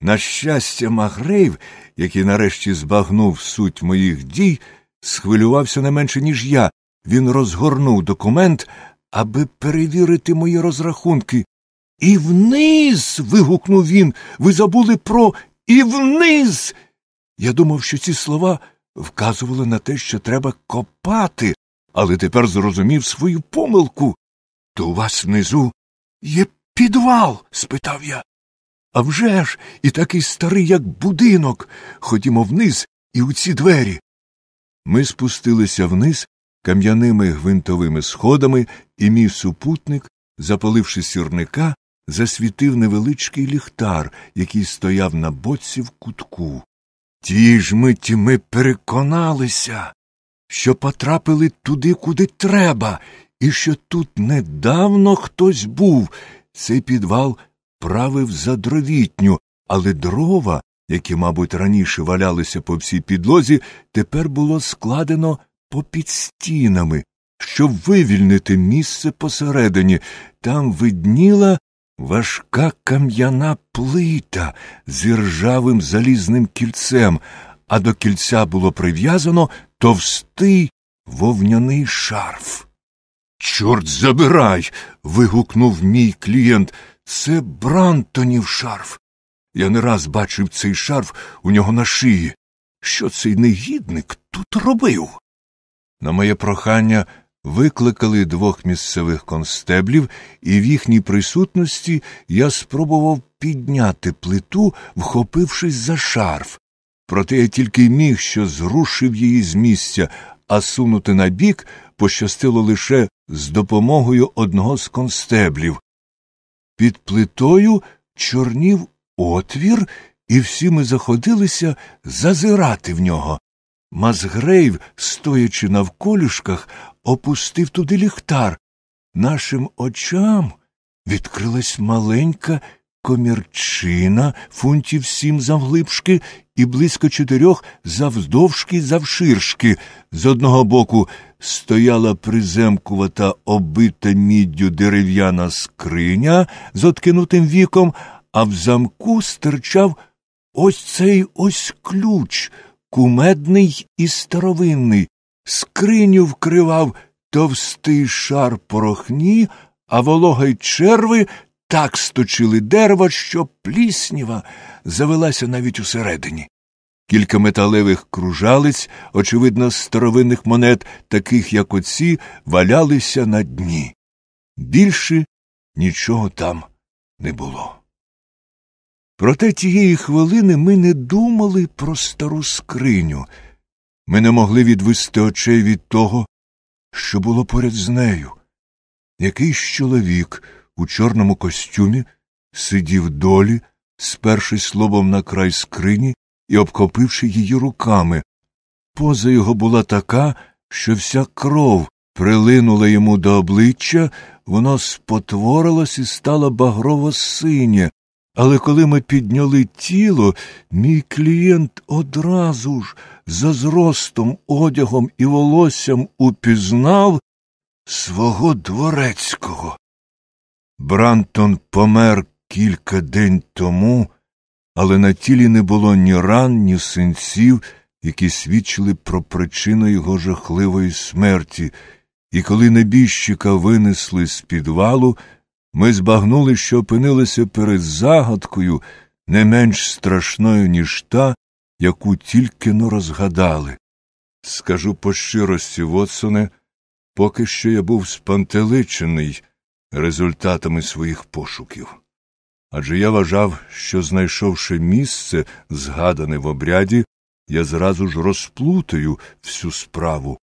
На щастя, Магрейв, який нарешті збагнув суть моїх дій, схвилювався не менше, ніж я. Він розгорнув документ, аби перевірити мої розрахунки. І вниз. вигукнув він. Ви забули про і вниз. Я думав, що ці слова вказували на те, що треба копати, але тепер зрозумів свою помилку. То у вас внизу є підвал? спитав я. «А вже ж, і такий старий, як будинок. Ходімо вниз і у ці двері. Ми спустилися вниз кам'яними гвинтовими сходами, і мій супутник, запаливши сірника, засвітив невеличкий ліхтар, який стояв на боці в кутку. Ті ж миті ми переконалися, що потрапили туди, куди треба, і що тут недавно хтось був. Цей підвал правив за дровітню, але дрова, які, мабуть, раніше валялися по всій підлозі, тепер було складено попід стінами, щоб вивільнити місце посередині. Там видніла важка кам'яна плита з іржавим залізним кільцем, а до кільця було прив'язано товстий вовняний шарф. Чорт забирай. вигукнув мій клієнт. Це Брантонів шарф. Я не раз бачив цей шарф у нього на шиї. Що цей негідник тут робив? На моє прохання викликали двох місцевих констеблів, і в їхній присутності я спробував підняти плиту, вхопившись за шарф. Проте я тільки міг, що зрушив її з місця, а сунути на бік – пощастило лише з допомогою одного з констеблів. Під плитою чорнів отвір, і всі ми заходилися зазирати в нього. Мазгрейв, стоячи на опустив туди ліхтар. Нашим очам відкрилась маленька комірчина фунтів сім завглибшки і близько чотирьох завздовжки завширшки. З одного боку стояла приземкувата оббита міддю дерев'яна скриня з откинутим віком, а в замку стирчав ось цей ось ключ, кумедний і старовинний. Скриню вкривав товстий шар порохні, а волога й черви так сточили дерево, що плісніва завелася навіть усередині. Кілька металевих кружалиць, очевидно, старовинних монет, таких, як оці, валялися на дні. Більше нічого там не було. Проте тієї хвилини ми не думали про стару скриню. Ми не могли відвести очей від того, що було поряд з нею. Якийсь чоловік у чорному костюмі, сидів долі, спершись словом на край скрині і обхопивши її руками. Поза його була така, що вся кров прилинула йому до обличчя, воно спотворилось і стало багрово синє. Але коли ми підняли тіло, мій клієнт одразу ж за зростом, одягом і волоссям упізнав свого дворецького. Брантон помер кілька день тому, але на тілі не було ні ран, ні синців, які свідчили про причину його жахливої смерті, і коли небіжчика винесли з підвалу, ми збагнули, що опинилися перед загадкою не менш страшною, ніж та, яку тільки но розгадали. Скажу по щирості, Вотсоне, поки що я був спантеличений результатами своїх пошуків. Адже я вважав, що, знайшовши місце, згадане в обряді, я зразу ж розплутаю всю справу.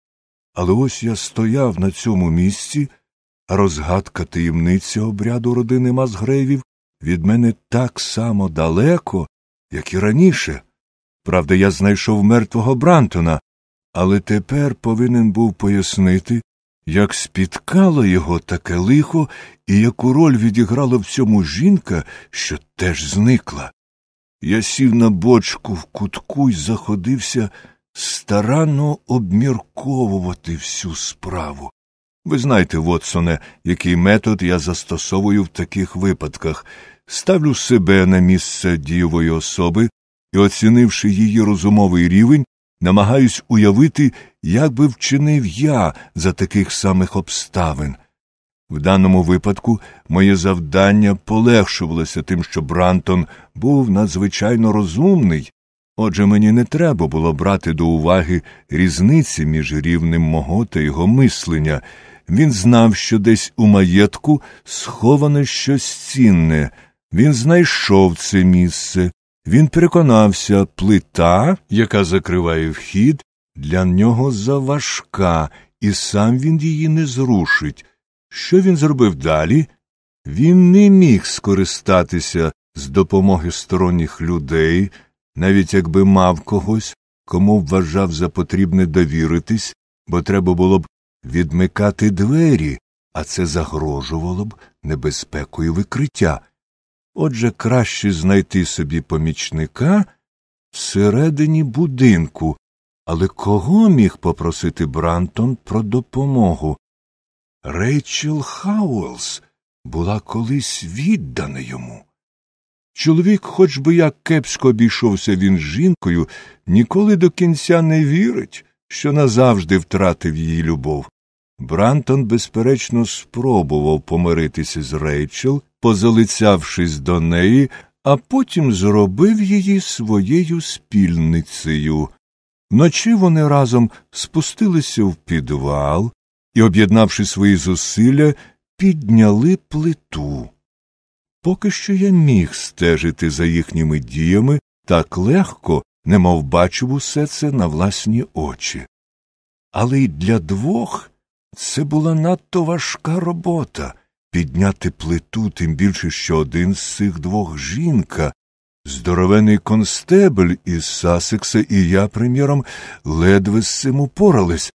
Але ось я стояв на цьому місці, а розгадка таємниці обряду родини Мазгревів від мене так само далеко, як і раніше. Правда, я знайшов мертвого Брантона, але тепер повинен був пояснити, як спіткало його таке лихо і яку роль відіграла в цьому жінка, що теж зникла. Я сів на бочку в кутку і заходився старанно обмірковувати всю справу. Ви знаєте, Вотсоне, який метод я застосовую в таких випадках ставлю себе на місце дієвої особи і, оцінивши її розумовий рівень, намагаюсь уявити, як би вчинив я за таких самих обставин. В даному випадку моє завдання полегшувалося тим, що Брантон був надзвичайно розумний, отже мені не треба було брати до уваги різниці між рівнем мого та його мислення. Він знав, що десь у маєтку сховане щось цінне, він знайшов це місце, він переконався, плита, яка закриває вхід, для нього заважка, і сам він її не зрушить. Що він зробив далі? Він не міг скористатися з допомоги сторонніх людей, навіть якби мав когось, кому вважав за потрібне довіритись, бо треба було б відмикати двері, а це загрожувало б небезпекою викриття. Отже, краще знайти собі помічника всередині будинку, але кого міг попросити Брантон про допомогу? Рейчел Хауелс була колись віддана йому. Чоловік, хоч би як кепсько обійшовся він з жінкою, ніколи до кінця не вірить, що назавжди втратив її любов. Брантон, безперечно, спробував помиритися з Рейчел, позалицявшись до неї, а потім зробив її своєю спільницею. Вночі вони разом спустилися в підвал і, об'єднавши свої зусилля, підняли плиту. Поки що я міг стежити за їхніми діями так легко, немов бачив усе це на власні очі. Але й для двох це була надто важка робота підняти плиту, тим більше, що один з цих двох жінка, здоровений констебель із Сасекса, і я, приміром, ледве з цим упорались.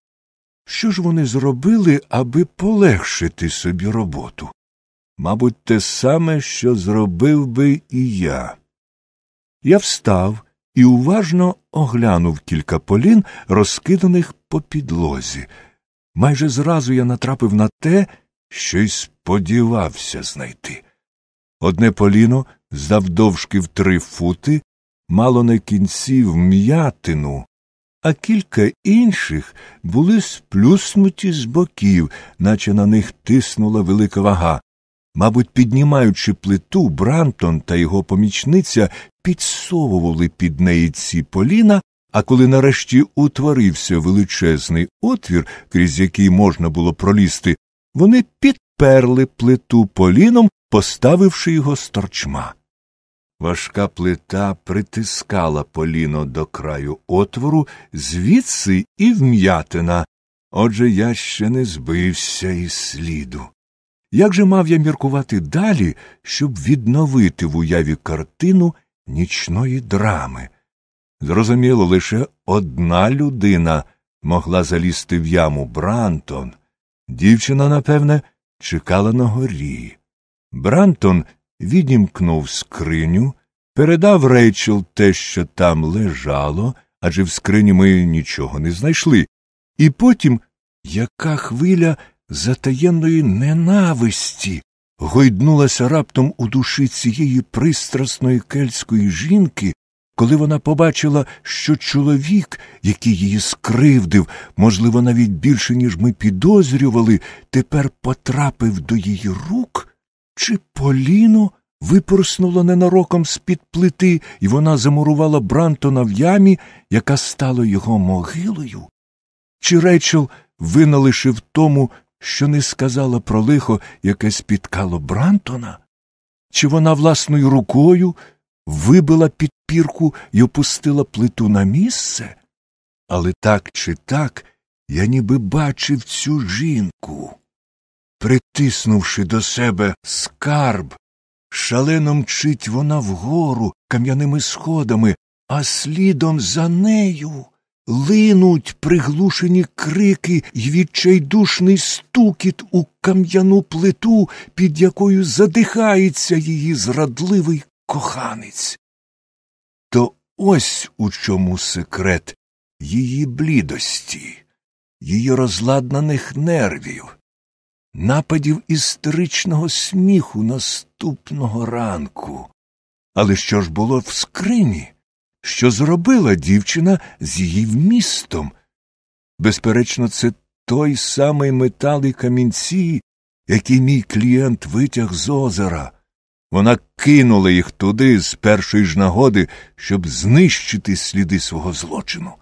Що ж вони зробили, аби полегшити собі роботу? Мабуть, те саме, що зробив би і я. Я встав і уважно оглянув кілька полін, розкиданих по підлозі. Майже зразу я натрапив на те, що й сподівався знайти. Одне поліно, завдовжки в три фути, мало на кінців м'ятину, а кілька інших були сплюснуті з боків, наче на них тиснула велика вага. Мабуть, піднімаючи плиту, Брантон та його помічниця підсовували під неї ці поліна, а коли нарешті утворився величезний отвір, крізь який можна було пролізти, вони підперли плиту поліном, поставивши його сторчма. Важка плита притискала поліно до краю отвору, звідси і вм'ятина. Отже, я ще не збився із сліду. Як же мав я міркувати далі, щоб відновити в уяві картину нічної драми? Зрозуміло, лише одна людина могла залізти в яму Брантон. Дівчина, напевне, чекала на горі. Брантон відімкнув скриню, передав Рейчел те, що там лежало, адже в скрині ми нічого не знайшли. І потім яка хвиля затаєнної ненависті гойднулася раптом у душі цієї пристрасної кельтської жінки, коли вона побачила, що чоловік, який її скривдив, можливо, навіть більше, ніж ми підозрювали, тепер потрапив до її рук, чи Поліно випорснуло ненароком з-під плити, і вона замурувала Брантона в ямі, яка стала його могилою? Чи Рейчел вина лише тому, що не сказала про лихо, яке спіткало Брантона? Чи вона власною рукою вибила підпірку і опустила плиту на місце? Але так чи так я ніби бачив цю жінку. Притиснувши до себе скарб, шалено мчить вона вгору кам'яними сходами, а слідом за нею линуть приглушені крики й відчайдушний стукіт у кам'яну плиту, під якою задихається її зрадливий коханець. То ось у чому секрет її блідості, її розладнаних нервів, нападів істеричного сміху наступного ранку. Але що ж було в скрині? Що зробила дівчина з її вмістом? Безперечно, це той самий метал і камінці, який мій клієнт витяг з озера. Вона кинула їх туди з першої ж нагоди, щоб знищити сліди свого злочину.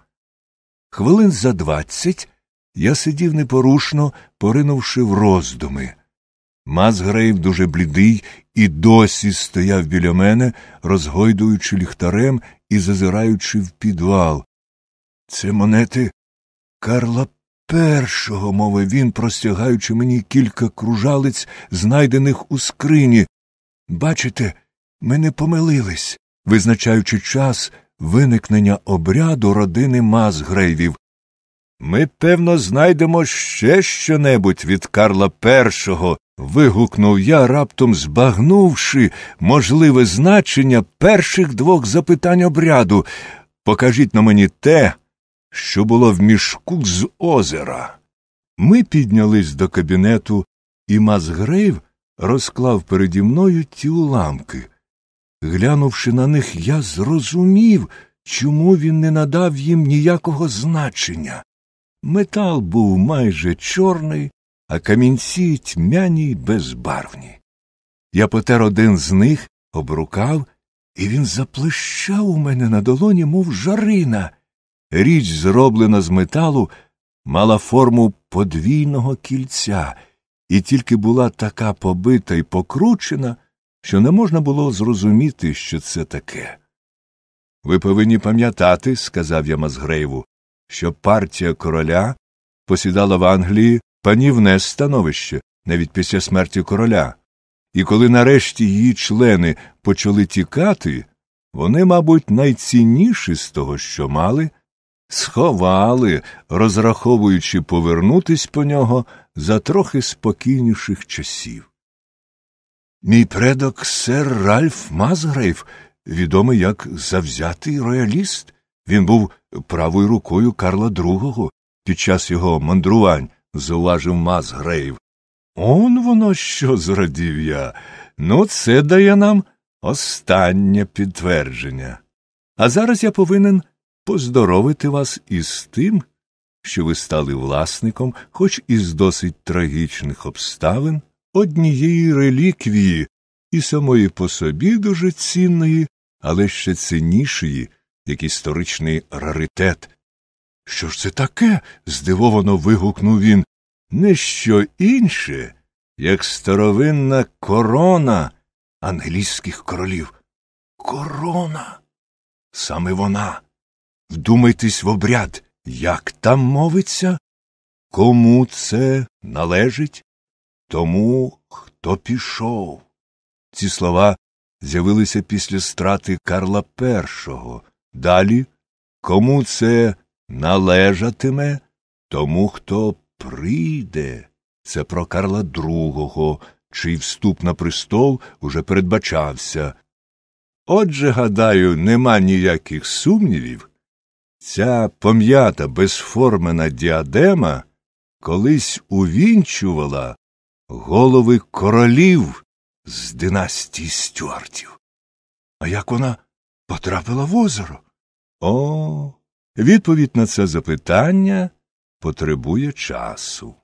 Хвилин за двадцять я сидів непорушно, поринувши в роздуми. Мазгрейв, дуже блідий, і досі стояв біля мене, розгойдуючи ліхтарем і зазираючи в підвал. Це монети Карла Першого, мовив він, простягаючи мені кілька кружалиць, знайдених у скрині, Бачите, ми не помилились, визначаючи час виникнення обряду родини Мазгрейвів. Ми, певно, знайдемо ще щонебудь від Карла І. вигукнув я, раптом збагнувши можливе значення перших двох запитань обряду. Покажіть на мені те, що було в мішку з озера. Ми піднялись до кабінету, і Мазгрейв розклав переді мною ті уламки. Глянувши на них, я зрозумів, чому він не надав їм ніякого значення. Метал був майже чорний, а камінці тьмяні й безбарвні. Я потер один з них, обрукав, і він заплещав у мене на долоні, мов жарина. Річ, зроблена з металу, мала форму подвійного кільця і тільки була така побита і покручена, що не можна було зрозуміти, що це таке. Ви повинні пам'ятати, сказав я Мазгрейву, що партія короля посідала в Англії панівне становище навіть після смерті короля, і коли нарешті її члени почали тікати, вони, мабуть, найцінніші з того, що мали сховали, розраховуючи повернутись по нього за трохи спокійніших часів. Мій предок сер Ральф Мазгрейв, відомий як завзятий рояліст, він був правою рукою Карла II під час його мандрувань, зауважив Мазгрейв. Он воно що зрадів я. Ну, це дає нам останнє підтвердження. А зараз я повинен поздоровити вас із тим, що ви стали власником, хоч і з досить трагічних обставин, однієї реліквії і самої по собі дуже цінної, але ще ціннішої, як історичний раритет. Що ж це таке? здивовано вигукнув він. Не що інше, як старовинна корона англійських королів. Корона. Саме вона. Вдумайтесь в обряд, як там мовиться, кому це належить, тому, хто пішов. Ці слова з'явилися після страти Карла І. Далі кому це належатиме, тому, хто прийде. Це про Карла II, чий вступ на престол уже передбачався. Отже, гадаю, нема ніяких сумнівів. Ця пом'ята безформена діадема колись увінчувала голови королів з династії стюартів. А як вона потрапила в озеро? О, відповідь на це запитання потребує часу.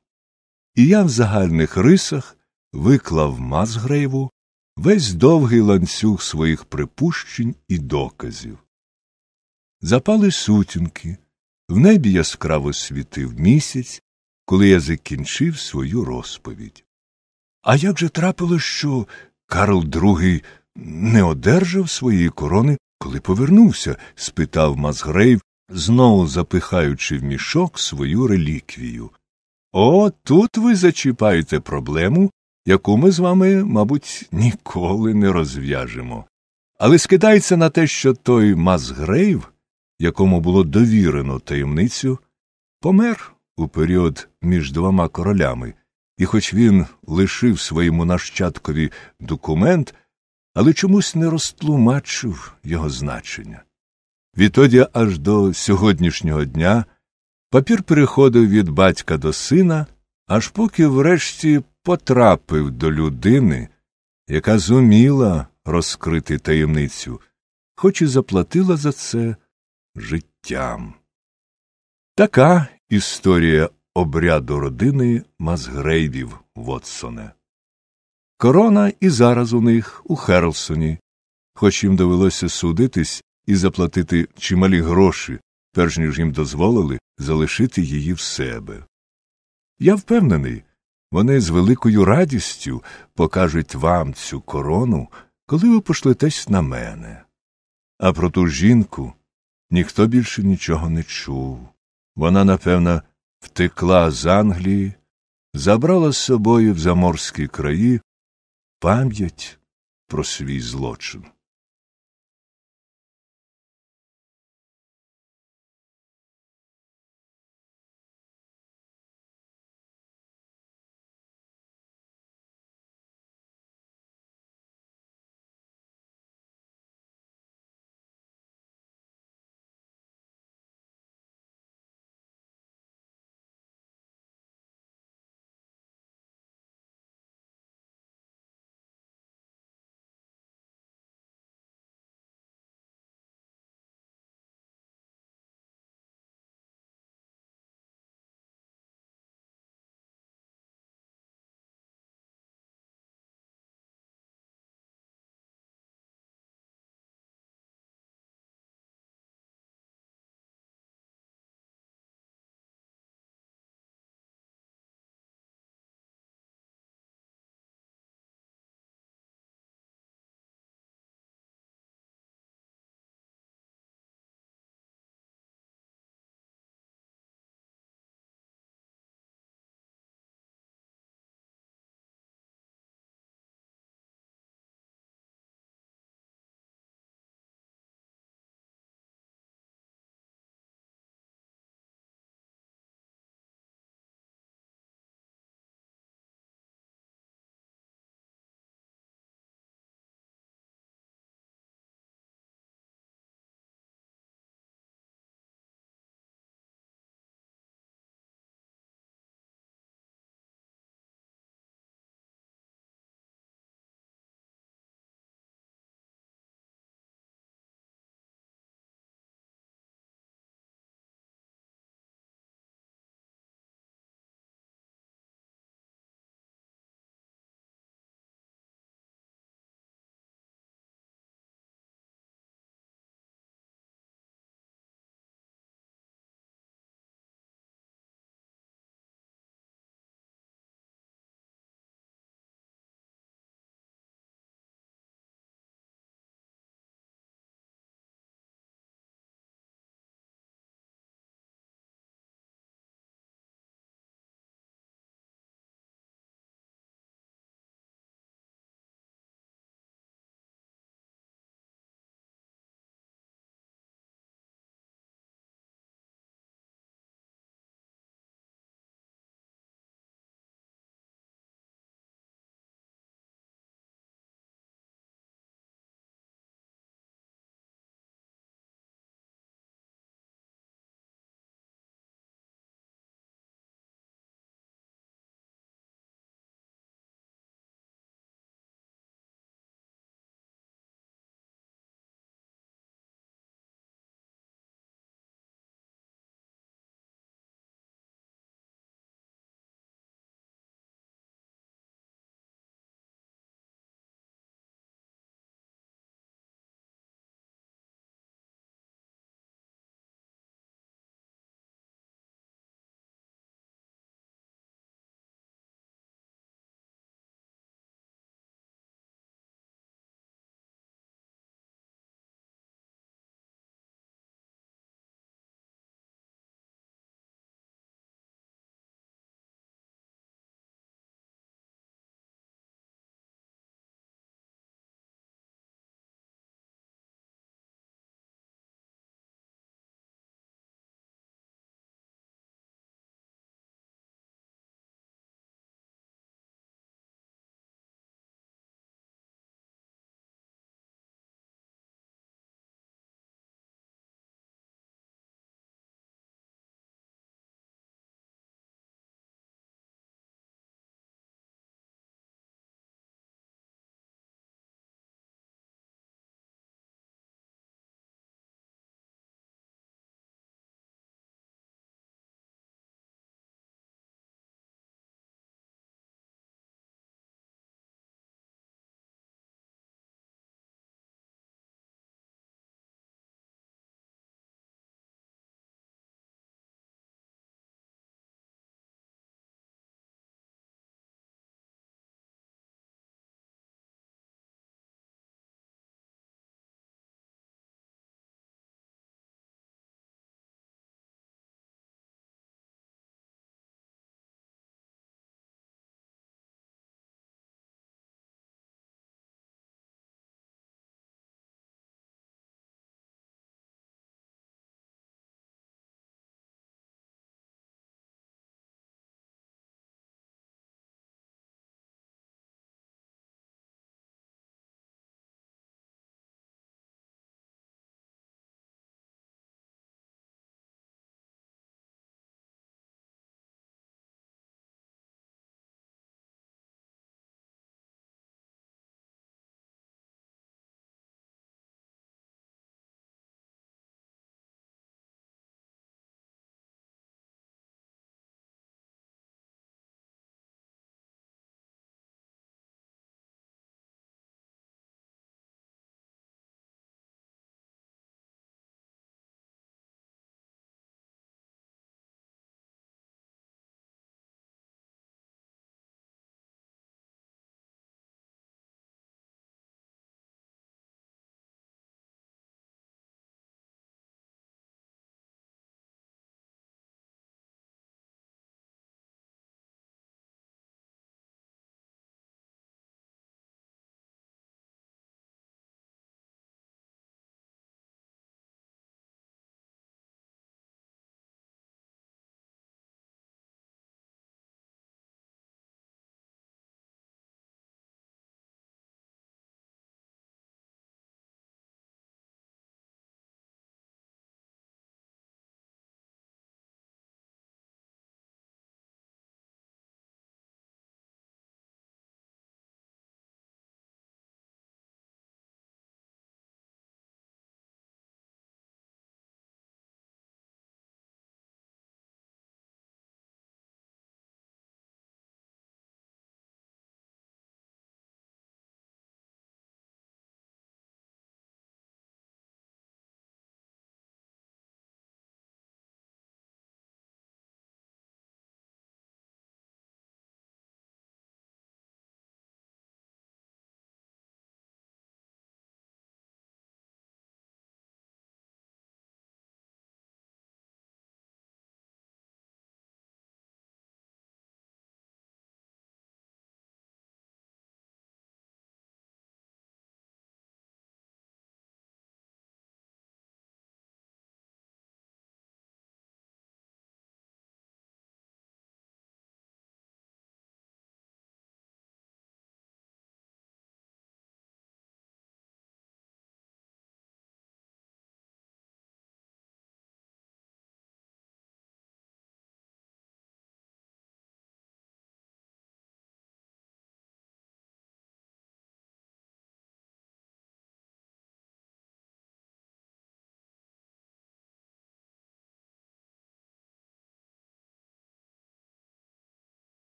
І я в загальних рисах виклав Мазгрейву весь довгий ланцюг своїх припущень і доказів. Запали сутінки, в небі яскраво світив місяць, коли я закінчив свою розповідь. А як же трапилось, що Карл II не одержав своєї корони, коли повернувся? спитав Мазгрейв, знову запихаючи в мішок свою реліквію. О, тут ви зачіпаєте проблему, яку ми з вами, мабуть, ніколи не розв'яжемо. Але скидається на те, що той Мазгрейв якому було довірено таємницю, помер у період між двома королями, і хоч він лишив своєму нащадкові документ, але чомусь не розтлумачив його значення. Відтоді аж до сьогоднішнього дня папір переходив від батька до сина, аж поки врешті потрапив до людини, яка зуміла розкрити таємницю, хоч і заплатила за це життям. Така історія обряду родини Мазгрейвів Вотсоне. Корона і зараз у них у Херлсоні, хоч їм довелося судитись і заплатити чималі гроші, перш ніж їм дозволили залишити її в себе. Я впевнений, вони з великою радістю покажуть вам цю корону, коли ви пошлетесь на мене. А про ту жінку, Ніхто більше нічого не чув. Вона, напевно, втекла з Англії, забрала з собою в заморські краї пам'ять про свій злочин.